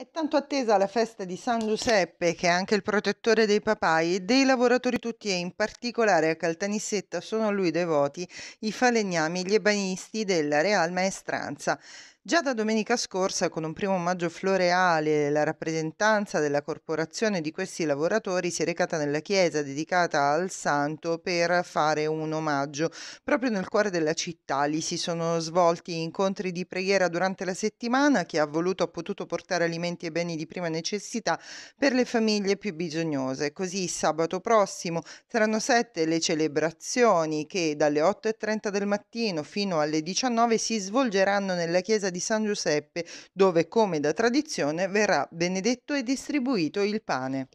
È tanto attesa la festa di San Giuseppe, che è anche il protettore dei papai e dei lavoratori tutti e in particolare a Caltanissetta sono a lui devoti i falegnami e gli ebanisti della Real Maestranza. Già da domenica scorsa, con un primo maggio floreale, la rappresentanza della corporazione di questi lavoratori si è recata nella chiesa dedicata al santo per fare un omaggio. Proprio nel cuore della città lì si sono svolti incontri di preghiera durante la settimana, chi ha voluto ha potuto portare alimenti alimenti e beni di prima necessità per le famiglie più bisognose. Così sabato prossimo saranno sette le celebrazioni che dalle 8.30 del mattino fino alle 19 si svolgeranno nella chiesa di San Giuseppe, dove come da tradizione verrà benedetto e distribuito il pane.